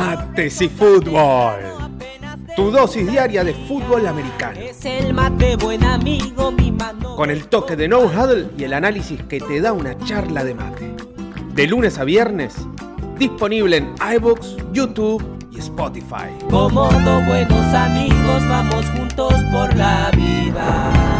Mates y Fútbol. Tu dosis diaria de fútbol americano. Es el mate buen amigo, mi Con el toque de No Huddle y el análisis que te da una charla de mate. De lunes a viernes, disponible en iBooks, YouTube y Spotify. Como buenos amigos, vamos juntos por la vida.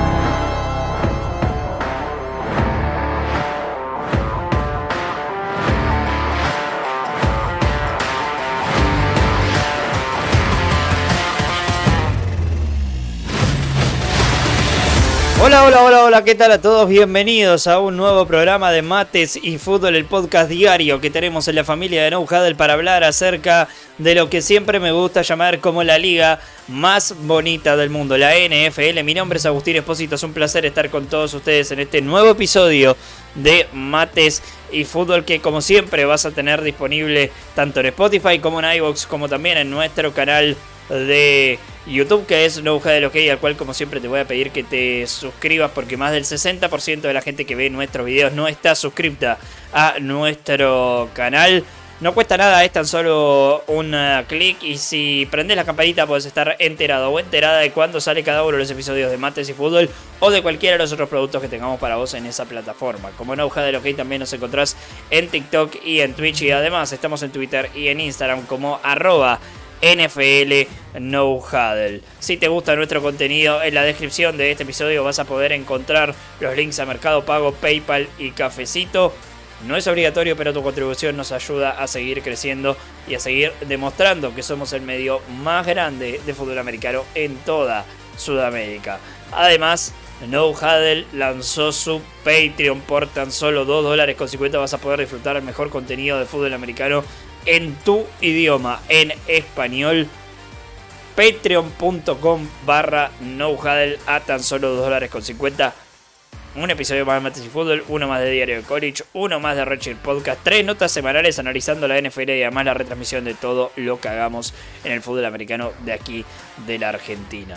Hola, hola, hola, hola, ¿qué tal a todos? Bienvenidos a un nuevo programa de Mates y Fútbol, el podcast diario que tenemos en la familia de No para hablar acerca de lo que siempre me gusta llamar como la liga más bonita del mundo, la NFL. Mi nombre es Agustín Espósito, es un placer estar con todos ustedes en este nuevo episodio de Mates y Fútbol que como siempre vas a tener disponible tanto en Spotify como en iVoox, como también en nuestro canal de YouTube, que es No de lo que al cual como siempre te voy a pedir que te suscribas porque más del 60% de la gente que ve nuestros videos no está suscripta a nuestro canal. No cuesta nada, es tan solo un eh, clic y si prendes la campanita puedes estar enterado o enterada de cuándo sale cada uno de los episodios de Mates y Fútbol o de cualquiera de los otros productos que tengamos para vos en esa plataforma. Como en de lo que también nos encontrás en TikTok y en Twitch y además estamos en Twitter y en Instagram como arroba NFL No Huddle. Si te gusta nuestro contenido, en la descripción de este episodio vas a poder encontrar los links a Mercado Pago, PayPal y Cafecito. No es obligatorio, pero tu contribución nos ayuda a seguir creciendo y a seguir demostrando que somos el medio más grande de fútbol americano en toda Sudamérica. Además, No Huddle lanzó su Patreon por tan solo 2 dólares con 50 vas a poder disfrutar el mejor contenido de fútbol americano en tu idioma, en español. Patreon.com barra nohuddle a tan solo 2 dólares con 50. Un episodio más de Mates y Fútbol, uno más de Diario de College, uno más de Rachel Podcast, tres notas semanales analizando la NFL y además la retransmisión de todo lo que hagamos en el fútbol americano de aquí de la Argentina.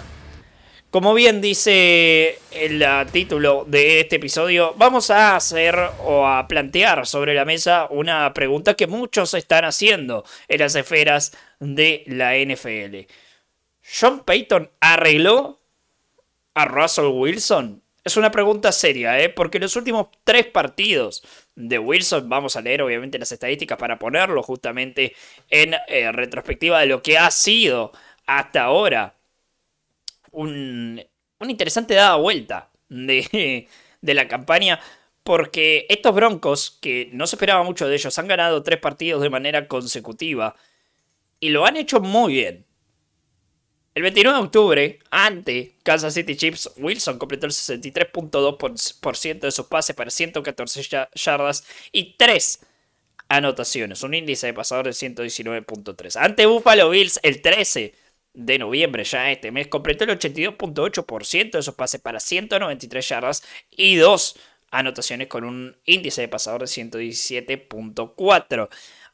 Como bien dice el título de este episodio, vamos a hacer o a plantear sobre la mesa una pregunta que muchos están haciendo en las esferas de la NFL. ¿John Payton arregló a Russell Wilson? Es una pregunta seria, ¿eh? porque los últimos tres partidos de Wilson, vamos a leer obviamente las estadísticas para ponerlo justamente en eh, retrospectiva de lo que ha sido hasta ahora un, interesante dada vuelta de, de la campaña. Porque estos Broncos, que no se esperaba mucho de ellos, han ganado tres partidos de manera consecutiva. Y lo han hecho muy bien. El 29 de octubre, ante Kansas City Chiefs, Wilson completó el 63.2% de sus pases para 114 yardas y 3 anotaciones, un índice de pasador de 119.3. Ante Buffalo Bills, el 13 de noviembre, ya este mes, completó el 82.8% de sus pases para 193 yardas y dos anotaciones con un índice de pasador de 117.4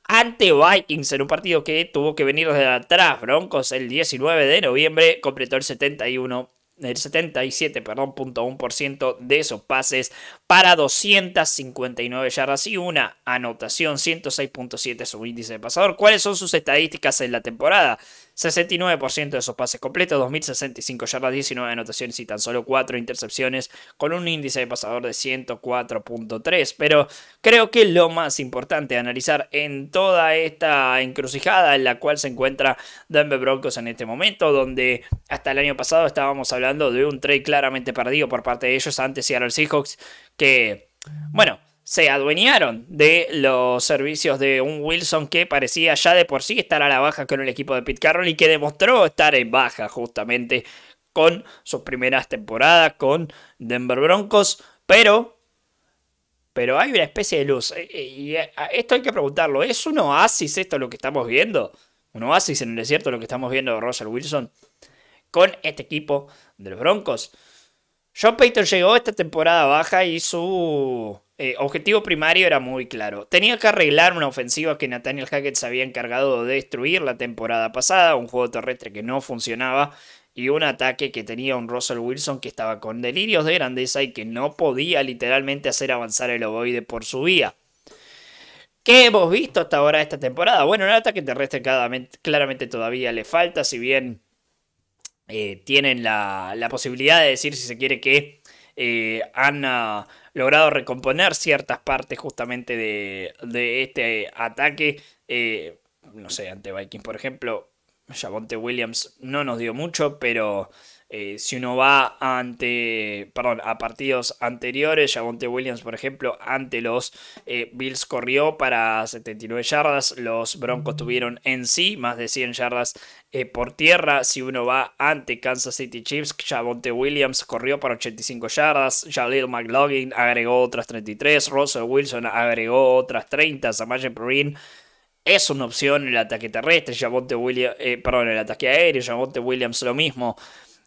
ante Vikings en un partido que tuvo que venir desde atrás. Broncos el 19 de noviembre completó el 71 el 77.1% de esos pases para 259 yardas y una anotación 106.7 su índice de pasador. ¿Cuáles son sus estadísticas en la temporada? 69% de sus pases completos, 2065 yardas, 19 anotaciones y tan solo 4 intercepciones con un índice de pasador de 104.3. Pero creo que lo más importante a analizar en toda esta encrucijada en la cual se encuentra Denver Broncos en este momento, donde hasta el año pasado estábamos hablando de un trade claramente perdido por parte de ellos antes ante Seattle Seahawks que, bueno, se adueñaron de los servicios de un Wilson que parecía ya de por sí estar a la baja con el equipo de Pete Carroll y que demostró estar en baja justamente con sus primeras temporadas con Denver Broncos, pero pero hay una especie de luz eh, eh, y eh, esto hay que preguntarlo, ¿es un oasis esto lo que estamos viendo? Un oasis en el desierto lo que estamos viendo de Russell Wilson con este equipo de los Broncos. John Payton llegó esta temporada baja y su eh, objetivo primario era muy claro. Tenía que arreglar una ofensiva que Nathaniel Hackett se había encargado de destruir la temporada pasada, un juego terrestre que no funcionaba y un ataque que tenía un Russell Wilson que estaba con delirios de grandeza y que no podía literalmente hacer avanzar el ovoide por su vía. ¿Qué hemos visto hasta ahora esta temporada? Bueno, el ataque terrestre claramente todavía le falta, si bien eh, tienen la, posibilidad de decir, si se quiere, que eh, Ana logrado recomponer ciertas partes justamente de, de este ataque. Eh, no sé, ante Vikings, por ejemplo, Jabonte Williams no nos dio mucho, pero eh, si uno va ante, perdón, a partidos anteriores, Javonte Williams, por ejemplo, ante los eh, Bills corrió para 79 yardas, los Broncos tuvieron en sí más de 100 yardas eh, por tierra. Si uno va ante Kansas City Chiefs, Javonte Williams corrió para 85 yardas, Jalil McLaughlin agregó otras 33, Russell Wilson agregó otras 30, Samaje Perrin es una opción el ataque terrestre, Javonte Williams, perdón, el ataque aéreo, Javonte Williams lo mismo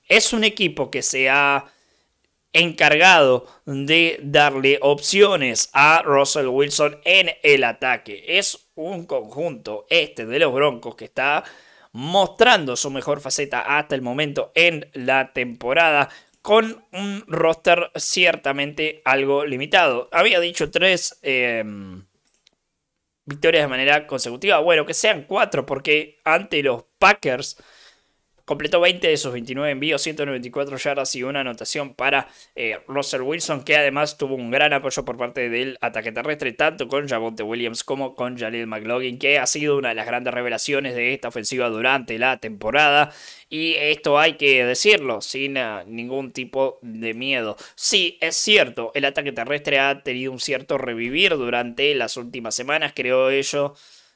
es un equipo que se ha encargado de darle opciones a Russell Wilson en el ataque. Es un conjunto este de los Broncos que está mostrando su mejor faceta hasta el momento en la temporada con un roster ciertamente algo limitado. Había dicho tres em, victorias de manera consecutiva. Bueno, que sean cuatro porque ante los Packers Completó 20 de sus 29 envíos, 194 yardas y una anotación para eh, Russell Wilson, que además tuvo un gran apoyo por parte del ataque terrestre, tanto con Javonte Williams como con Jalil McLaughlin, que ha sido una de las grandes revelaciones de esta ofensiva durante la temporada. Y esto hay que decirlo sin ah, ningún tipo de miedo. Sí, es cierto, el ataque terrestre ha tenido un cierto revivir durante las últimas semanas, creo ello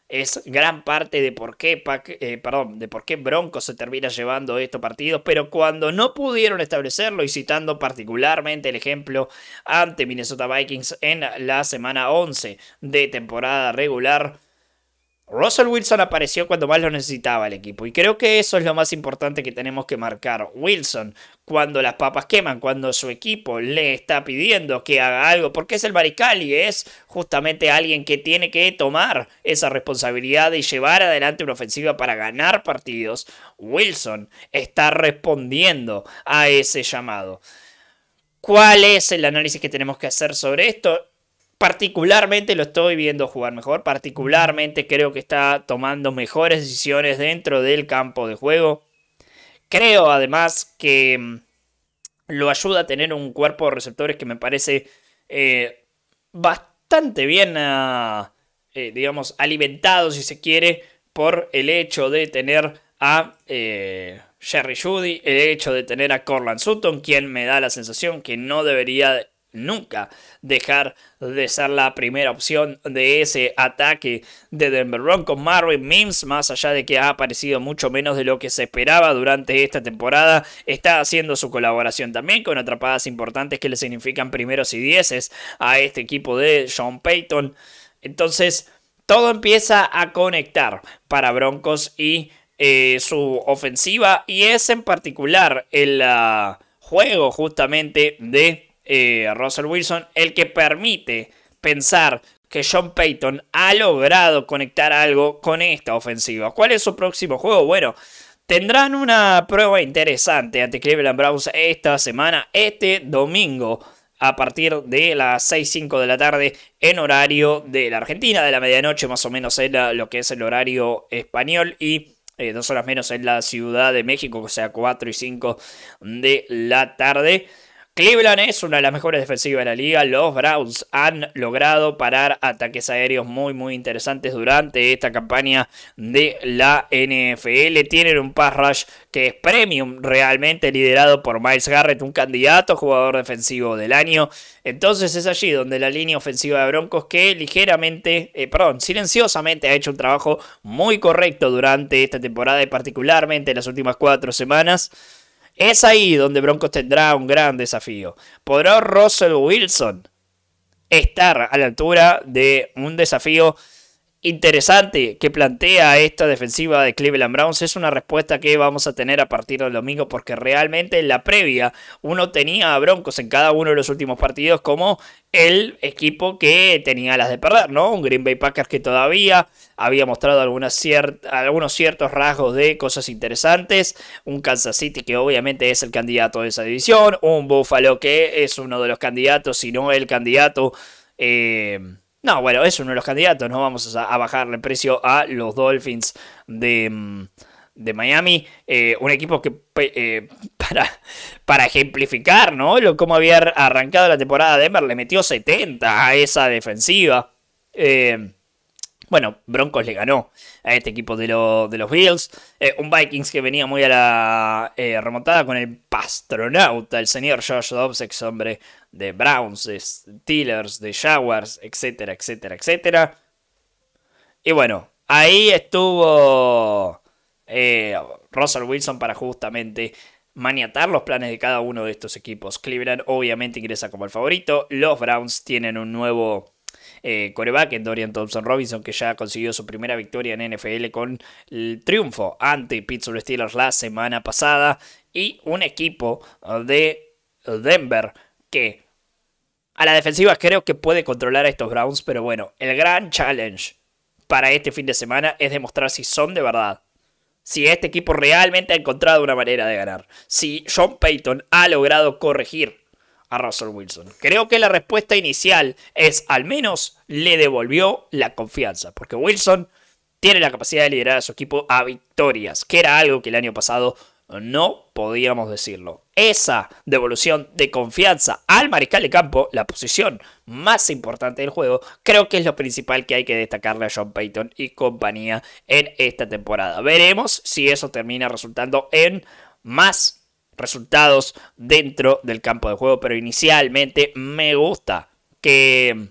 es gran parte de por qué, eh, perdón, de por qué Broncos se termina llevando estos partidos, pero cuando no pudieron establecerlo, y citando particularmente el ejemplo ante Minnesota Vikings en la semana 11 de temporada regular, Russell Wilson apareció cuando más lo necesitaba el equipo y creo que eso es lo más importante que tenemos que marcar. Wilson, cuando las papas queman, cuando su equipo le está pidiendo que haga algo, porque es el mariscal y es justamente alguien que tiene que tomar esa responsabilidad y llevar adelante una ofensiva para ganar partidos, Wilson está respondiendo a ese llamado. ¿Cuál es el análisis que tenemos que hacer sobre esto? particularmente lo estoy viendo jugar mejor, particularmente creo que está tomando mejores decisiones dentro del campo de juego. Creo además que mm, lo ayuda a tener un cuerpo de receptores que me parece eh, bastante bien, ah, eh, digamos, alimentado si se quiere por el hecho de tener a eh, Jerry Judy, el hecho de tener a Corland Sutton, quien me da la sensación que no debería nunca dejar de ser la primera opción de ese ataque de Denver Broncos. Marvin Mims, más allá de que ha aparecido mucho menos de lo que se esperaba durante esta temporada, está haciendo su colaboración también con atrapadas importantes que le significan primeros y dieces a este equipo de Sean Payton. Entonces, todo empieza a conectar para Broncos y eh, su ofensiva y es en particular el ah, juego justamente de eh, Russell Wilson, el que permite pensar que John Payton ha logrado conectar algo con esta ofensiva. ¿Cuál es su próximo juego? Bueno, tendrán una prueba interesante ante Cleveland Browns esta semana, este domingo a partir de las 6.05 de la tarde en horario de la Argentina, de la medianoche más o menos en lo que es el horario español y eh, dos horas menos en la Ciudad de México, o sea 4 y 5 de la tarde. Cleveland es una de las mejores defensivas de la liga. Los Browns han logrado parar ataques aéreos muy, muy interesantes durante esta campaña de la NFL. Tienen un pass rush que es premium realmente, liderado por Miles Garrett, un candidato jugador defensivo del año. Entonces es allí donde la línea ofensiva de Broncos, que ligeramente, eh, perdón, silenciosamente ha hecho un trabajo muy correcto durante esta temporada y particularmente en las últimas cuatro semanas es ahí donde Broncos tendrá un gran desafío. ¿Podrá Russell Wilson estar a la altura de un desafío interesante que plantea esta defensiva de Cleveland Browns es una respuesta que vamos a tener a partir del domingo porque realmente en la previa uno tenía a Broncos en cada uno de los últimos partidos como el equipo que tenía las de perder, ¿no? Un Green Bay Packers que todavía había mostrado algunos ciertos rasgos de cosas interesantes, un Kansas City que obviamente es el candidato de esa división, un Buffalo que es uno de los candidatos, si no el candidato... Eh, no, bueno, es uno de los candidatos. No vamos a, bajarle precio a los Dolphins de, mm, Miami. Eh, un equipo que, eh, para, para ejemplificar, ¿no? Lo, cómo había arrancado la temporada de Denver, le metió 70 a esa defensiva. Eh, bueno, Broncos le ganó a este equipo de, de los Bills. Eh, un Vikings que venía muy a la eh, remontada con el pastronauta, el señor Josh Dobbs, ex hombre de Browns, de Steelers, de Jaguars, etcétera, etcétera, etcétera. Y bueno, ahí estuvo eh, Russell Wilson para justamente maniatar los planes de cada uno de estos equipos. Cleveland obviamente ingresa como el favorito. Los Browns tienen un nuevo eh, coreback, Dorian Thompson Robinson, que ya consiguió su primera victoria en NFL con el triunfo ante Pittsburgh Steelers la semana pasada. Y un equipo uh, de Denver que a la defensiva creo que puede controlar a estos Browns, pero bueno, el gran challenge para este fin de semana es demostrar si son de verdad. Si este equipo realmente ha encontrado una manera de ganar. Si John Payton ha logrado corregir a Russell Wilson. Creo que la respuesta inicial es al menos le devolvió la confianza, porque Wilson tiene la capacidad de liderar a su equipo a victorias, que era algo que el año pasado no podíamos decirlo. Esa devolución de confianza al mariscal de campo, la posición más importante del juego, creo que es lo principal que hay que destacarle a John Payton y compañía en esta temporada. Veremos si eso termina resultando en más resultados dentro del campo de juego, pero inicialmente me gusta que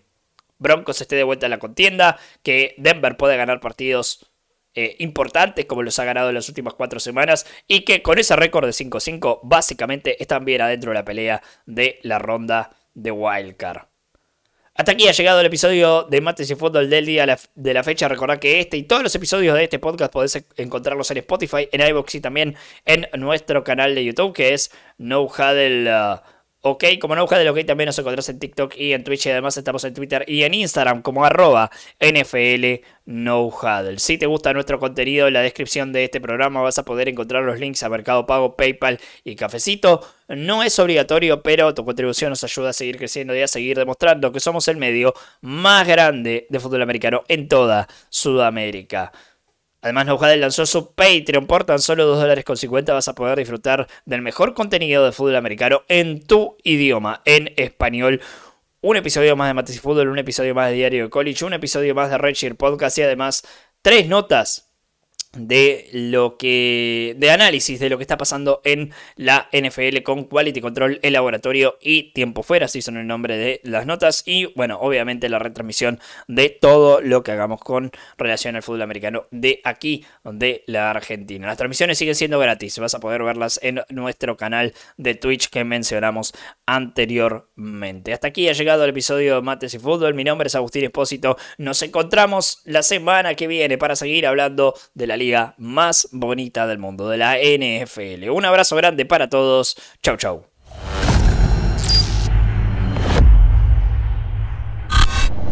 Broncos esté de vuelta en la contienda, que Denver pueda ganar partidos eh, importantes como los ha ganado en las últimas cuatro semanas y que con ese récord de 5-5 básicamente están bien adentro de la pelea de la ronda de Wildcard. Hasta aquí ha llegado el episodio de Mates y Fútbol del día de la fecha. Recordad que este y todos los episodios de este podcast podés e-, encontrarlos en Spotify, en iVoox y también en nuestro canal de YouTube que es No uh, Ok, como en de también nos encontrás en TikTok y en Twitch y además estamos en Twitter y en Instagram como arroba NFL Si te gusta nuestro contenido, en la descripción de este programa vas a poder encontrar los links a Mercado Pago, PayPal y Cafecito. No es obligatorio, pero tu contribución nos ayuda a seguir creciendo y a seguir demostrando que somos el medio más grande de fútbol americano en toda Sudamérica. Además, Nojada lanzó su Patreon. Por tan solo 2 dólares con 50 vas a poder disfrutar del mejor contenido de fútbol americano en tu idioma, en español un episodio más de y Fútbol, un episodio más de Diario de College, un episodio más de Richard Podcast y además tres notas de lo que de análisis de lo que está pasando en la NFL con Quality Control, el laboratorio y Tiempo Fuera, así son el nombre de las notas y bueno, obviamente la retransmisión de todo lo que hagamos con relación al fútbol americano de aquí de la Argentina. Las transmisiones siguen siendo gratis, vas a poder verlas en nuestro canal de Twitch que mencionamos anteriormente. Hasta aquí ha llegado el episodio de Mates y Fútbol. Mi nombre es Agustín Espósito. Nos encontramos la semana que viene para seguir hablando de la más bonita del mundo, de la NFL. Un abrazo grande para todos. Chau, chau.